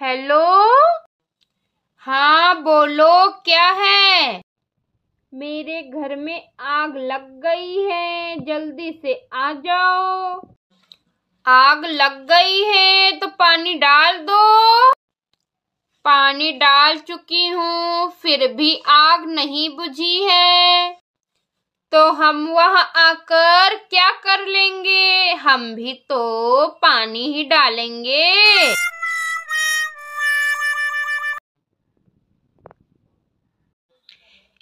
hello हाँ बोलो क्या है मेरे घर में आग लग गई है जल्दी से आ जाओ आग लग गई है तो पानी डाल दो पानी डाल चुकी हूँ फिर भी आग नहीं बुझी है तो हम वहाँ आकर क्या कर लेंगे हम भी तो पानी ही डालेंगे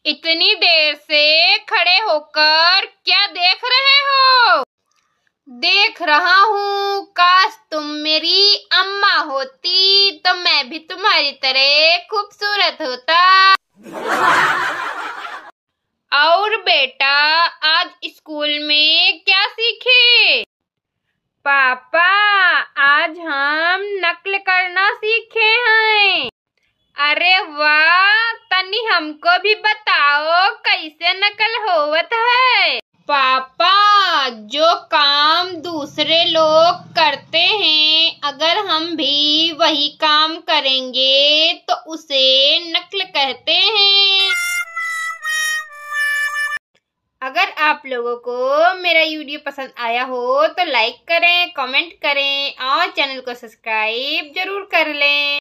इतनी देर से खड़े होकर क्या देख रहे हो देख रहा हूँ काश तुम मेरी अम्मा होती तो मैं भी तुम्हारी तरह खूबसूरत होता और बेटा आज स्कूल में क्या सीखे पापा आज हम नकल करना सीखे हैं अरे वाह तनी हमको भी बताओ कैसे नकल होवत है पापा जो काम दूसरे लोग करते हैं अगर हम भी वही काम करेंगे तो उसे नकल कहते हैं अगर आप लोगों को मेरा वीडियो पसंद आया हो तो लाइक करें कमेंट करें और चैनल को सब्सक्राइब जरूर कर लें